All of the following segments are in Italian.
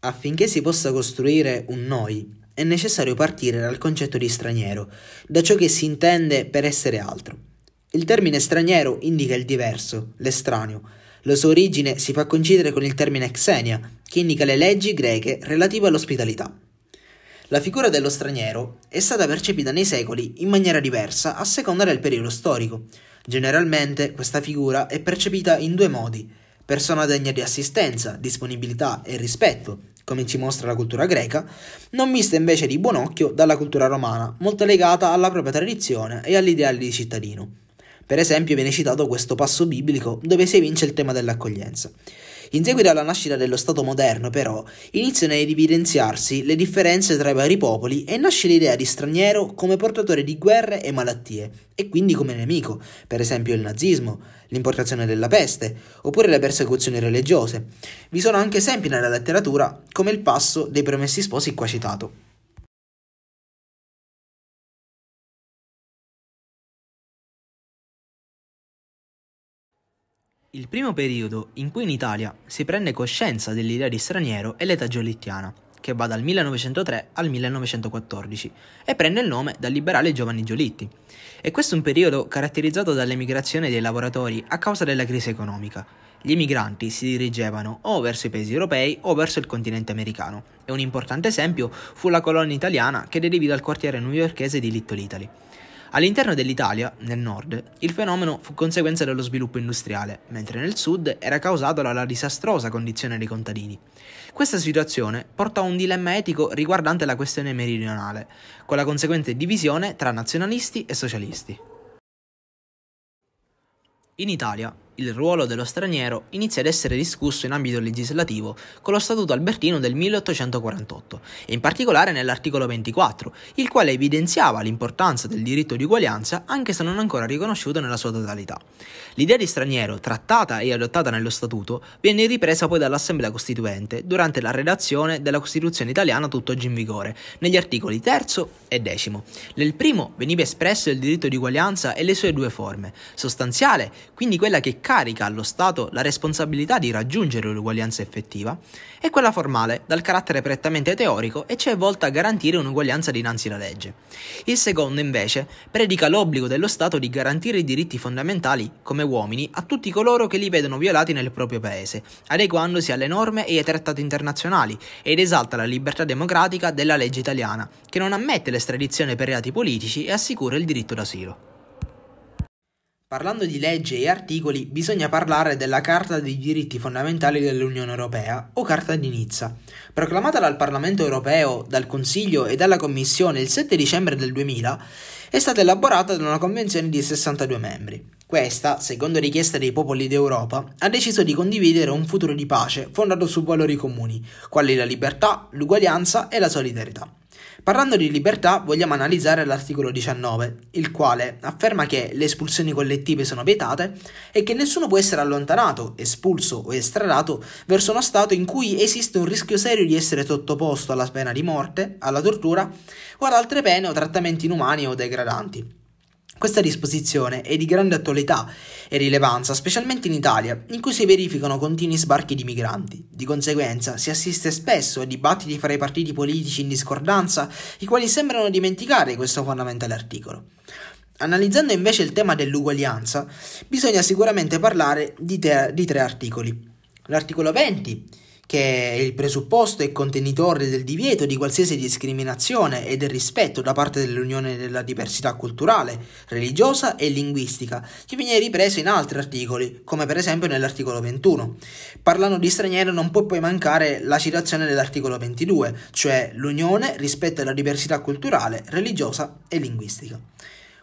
Affinché si possa costruire un noi, è necessario partire dal concetto di straniero, da ciò che si intende per essere altro. Il termine straniero indica il diverso, l'estraneo. La sua origine si fa coincidere con il termine xenia, che indica le leggi greche relative all'ospitalità. La figura dello straniero è stata percepita nei secoli in maniera diversa a seconda del periodo storico. Generalmente questa figura è percepita in due modi persona degna di assistenza, disponibilità e rispetto, come ci mostra la cultura greca, non vista invece di buon occhio dalla cultura romana, molto legata alla propria tradizione e all'ideale di cittadino. Per esempio viene citato questo passo biblico dove si evince il tema dell'accoglienza. In seguito alla nascita dello Stato moderno, però, iniziano ad evidenziarsi le differenze tra i vari popoli e nasce l'idea di straniero come portatore di guerre e malattie, e quindi come nemico, per esempio il nazismo, l'importazione della peste, oppure le persecuzioni religiose. Vi sono anche esempi nella letteratura, come il passo dei promessi sposi qua citato. Il primo periodo in cui in Italia si prende coscienza dell'idea di straniero è l'età giolittiana, che va dal 1903 al 1914 e prende il nome dal liberale Giovanni Giolitti. E questo è un periodo caratterizzato dall'emigrazione dei lavoratori a causa della crisi economica. Gli emigranti si dirigevano o verso i paesi europei o verso il continente americano e un importante esempio fu la colonna italiana che derivì dal quartiere newyorchese di Little Italy. All'interno dell'Italia, nel nord, il fenomeno fu conseguenza dello sviluppo industriale, mentre nel sud era causato dalla disastrosa condizione dei contadini. Questa situazione portò a un dilemma etico riguardante la questione meridionale, con la conseguente divisione tra nazionalisti e socialisti. In Italia, il ruolo dello straniero inizia ad essere discusso in ambito legislativo con lo Statuto albertino del 1848 e in particolare nell'articolo 24, il quale evidenziava l'importanza del diritto di uguaglianza anche se non ancora riconosciuto nella sua totalità. L'idea di straniero, trattata e adottata nello Statuto, venne ripresa poi dall'Assemblea Costituente durante la redazione della Costituzione italiana tutt'oggi in vigore, negli articoli 3 e 10. Nel primo veniva espresso il diritto di uguaglianza e le sue due forme, sostanziale, quindi quella che accarica allo Stato la responsabilità di raggiungere l'uguaglianza effettiva, e quella formale, dal carattere prettamente teorico e cioè volta a garantire un'uguaglianza dinanzi alla legge. Il secondo, invece, predica l'obbligo dello Stato di garantire i diritti fondamentali, come uomini, a tutti coloro che li vedono violati nel proprio paese, adeguandosi alle norme e ai trattati internazionali, ed esalta la libertà democratica della legge italiana, che non ammette l'estradizione per reati politici e assicura il diritto d'asilo. Parlando di leggi e articoli, bisogna parlare della Carta dei diritti fondamentali dell'Unione Europea, o Carta di Nizza, proclamata dal Parlamento Europeo, dal Consiglio e dalla Commissione il 7 dicembre del 2000, è stata elaborata da una convenzione di 62 membri. Questa, secondo richiesta dei popoli d'Europa, ha deciso di condividere un futuro di pace fondato su valori comuni, quali la libertà, l'uguaglianza e la solidarietà. Parlando di libertà vogliamo analizzare l'articolo 19, il quale afferma che le espulsioni collettive sono vietate e che nessuno può essere allontanato, espulso o estradato verso uno Stato in cui esiste un rischio serio di essere sottoposto alla pena di morte, alla tortura o ad altre pene o trattamenti inumani o degradanti. Questa disposizione è di grande attualità e rilevanza, specialmente in Italia, in cui si verificano continui sbarchi di migranti. Di conseguenza, si assiste spesso a dibattiti fra i partiti politici in discordanza, i quali sembrano dimenticare questo fondamentale articolo. Analizzando invece il tema dell'uguaglianza, bisogna sicuramente parlare di, di tre articoli. L'articolo 20 che è il presupposto e contenitore del divieto di qualsiasi discriminazione e del rispetto da parte dell'Unione della diversità culturale, religiosa e linguistica, che viene ripreso in altri articoli, come per esempio nell'articolo 21. Parlando di straniero non può poi mancare la citazione dell'articolo 22, cioè l'Unione rispetto alla diversità culturale, religiosa e linguistica.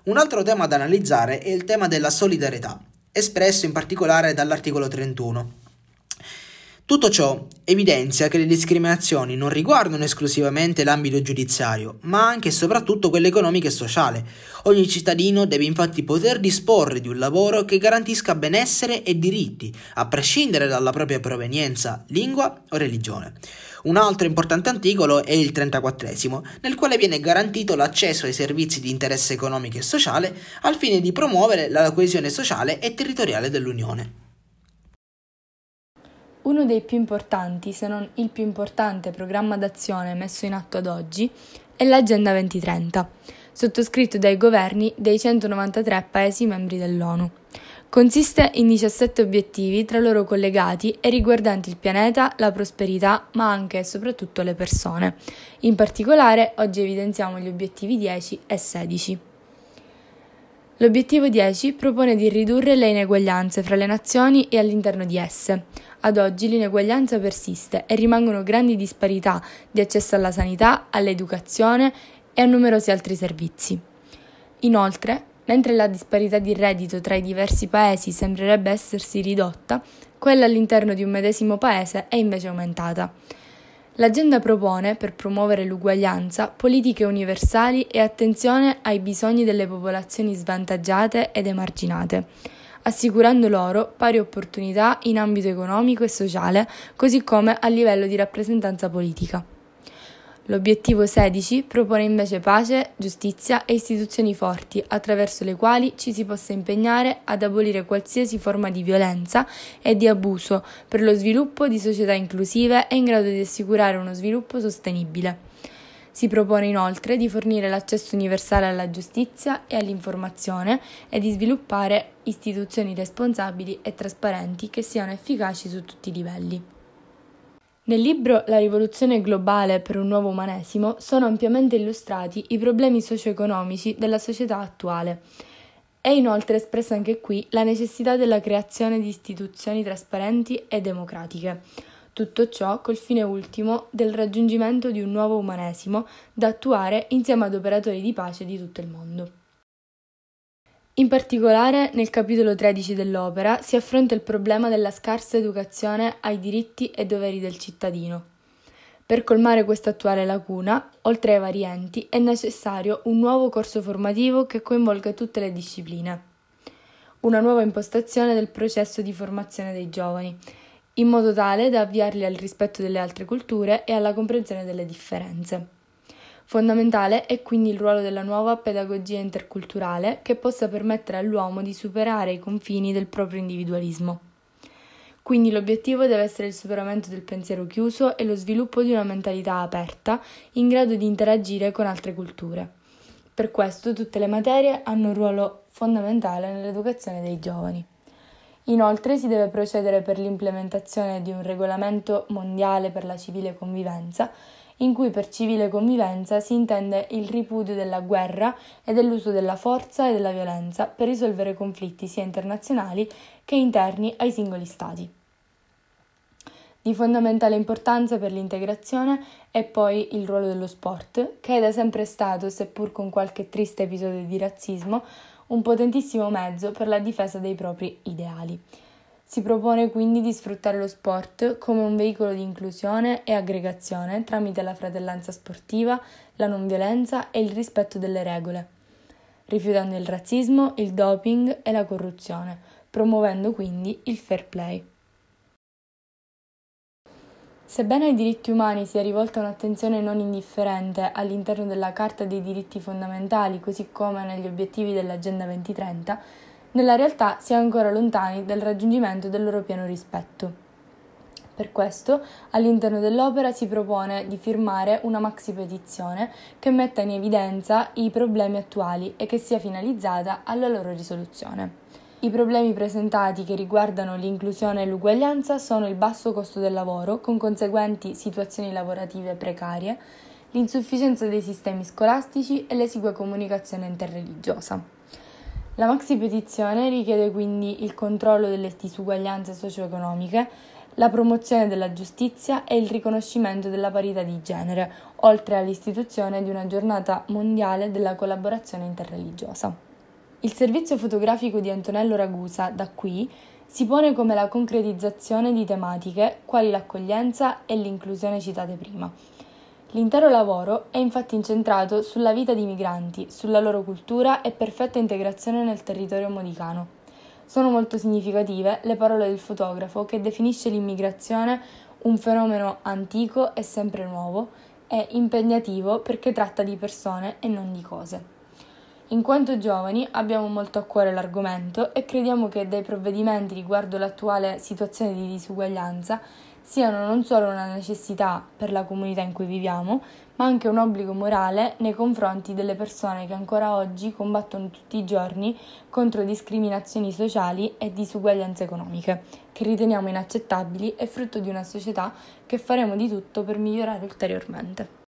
Un altro tema da analizzare è il tema della solidarietà, espresso in particolare dall'articolo 31 tutto ciò evidenzia che le discriminazioni non riguardano esclusivamente l'ambito giudiziario, ma anche e soprattutto quello economico e sociale. Ogni cittadino deve infatti poter disporre di un lavoro che garantisca benessere e diritti, a prescindere dalla propria provenienza, lingua o religione. Un altro importante articolo è il 34 nel quale viene garantito l'accesso ai servizi di interesse economico e sociale al fine di promuovere la coesione sociale e territoriale dell'Unione. Uno dei più importanti, se non il più importante programma d'azione messo in atto ad oggi è l'Agenda 2030, sottoscritto dai governi dei 193 Paesi membri dell'ONU. Consiste in 17 obiettivi tra loro collegati e riguardanti il pianeta, la prosperità, ma anche e soprattutto le persone. In particolare, oggi evidenziamo gli obiettivi 10 e 16. L'obiettivo 10 propone di ridurre le ineguaglianze fra le nazioni e all'interno di esse. Ad oggi l'ineguaglianza persiste e rimangono grandi disparità di accesso alla sanità, all'educazione e a numerosi altri servizi. Inoltre, mentre la disparità di reddito tra i diversi paesi sembrerebbe essersi ridotta, quella all'interno di un medesimo paese è invece aumentata. L'agenda propone, per promuovere l'uguaglianza, politiche universali e attenzione ai bisogni delle popolazioni svantaggiate ed emarginate, assicurando loro pari opportunità in ambito economico e sociale, così come a livello di rappresentanza politica. L'obiettivo 16 propone invece pace, giustizia e istituzioni forti attraverso le quali ci si possa impegnare ad abolire qualsiasi forma di violenza e di abuso per lo sviluppo di società inclusive e in grado di assicurare uno sviluppo sostenibile. Si propone inoltre di fornire l'accesso universale alla giustizia e all'informazione e di sviluppare istituzioni responsabili e trasparenti che siano efficaci su tutti i livelli. Nel libro La rivoluzione globale per un nuovo umanesimo sono ampiamente illustrati i problemi socio-economici della società attuale. È inoltre espressa anche qui la necessità della creazione di istituzioni trasparenti e democratiche. Tutto ciò col fine ultimo del raggiungimento di un nuovo umanesimo da attuare insieme ad operatori di pace di tutto il mondo. In particolare, nel capitolo 13 dell'opera si affronta il problema della scarsa educazione ai diritti e doveri del cittadino. Per colmare questa attuale lacuna, oltre ai vari enti, è necessario un nuovo corso formativo che coinvolga tutte le discipline. Una nuova impostazione del processo di formazione dei giovani, in modo tale da avviarli al rispetto delle altre culture e alla comprensione delle differenze. Fondamentale è quindi il ruolo della nuova pedagogia interculturale che possa permettere all'uomo di superare i confini del proprio individualismo. Quindi l'obiettivo deve essere il superamento del pensiero chiuso e lo sviluppo di una mentalità aperta in grado di interagire con altre culture. Per questo tutte le materie hanno un ruolo fondamentale nell'educazione dei giovani. Inoltre si deve procedere per l'implementazione di un regolamento mondiale per la civile convivenza in cui per civile convivenza si intende il ripudio della guerra e dell'uso della forza e della violenza per risolvere conflitti sia internazionali che interni ai singoli Stati. Di fondamentale importanza per l'integrazione è poi il ruolo dello sport, che è da sempre stato, seppur con qualche triste episodio di razzismo, un potentissimo mezzo per la difesa dei propri ideali. Si propone quindi di sfruttare lo sport come un veicolo di inclusione e aggregazione tramite la fratellanza sportiva, la non violenza e il rispetto delle regole, rifiutando il razzismo, il doping e la corruzione, promuovendo quindi il fair play. Sebbene ai diritti umani sia rivolta un'attenzione non indifferente all'interno della Carta dei diritti fondamentali, così come negli obiettivi dell'Agenda 2030, nella realtà si è ancora lontani dal raggiungimento del loro pieno rispetto. Per questo, all'interno dell'opera si propone di firmare una maxi petizione che metta in evidenza i problemi attuali e che sia finalizzata alla loro risoluzione. I problemi presentati che riguardano l'inclusione e l'uguaglianza sono il basso costo del lavoro, con conseguenti situazioni lavorative precarie, l'insufficienza dei sistemi scolastici e l'esigua comunicazione interreligiosa. La maxi petizione richiede quindi il controllo delle disuguaglianze socio-economiche, la promozione della giustizia e il riconoscimento della parità di genere, oltre all'istituzione di una giornata mondiale della collaborazione interreligiosa. Il servizio fotografico di Antonello Ragusa, da qui, si pone come la concretizzazione di tematiche quali l'accoglienza e l'inclusione citate prima, L'intero lavoro è infatti incentrato sulla vita di migranti, sulla loro cultura e perfetta integrazione nel territorio modicano. Sono molto significative le parole del fotografo che definisce l'immigrazione un fenomeno antico e sempre nuovo e impegnativo perché tratta di persone e non di cose. In quanto giovani abbiamo molto a cuore l'argomento e crediamo che dai provvedimenti riguardo l'attuale situazione di disuguaglianza siano non solo una necessità per la comunità in cui viviamo, ma anche un obbligo morale nei confronti delle persone che ancora oggi combattono tutti i giorni contro discriminazioni sociali e disuguaglianze economiche, che riteniamo inaccettabili e frutto di una società che faremo di tutto per migliorare ulteriormente.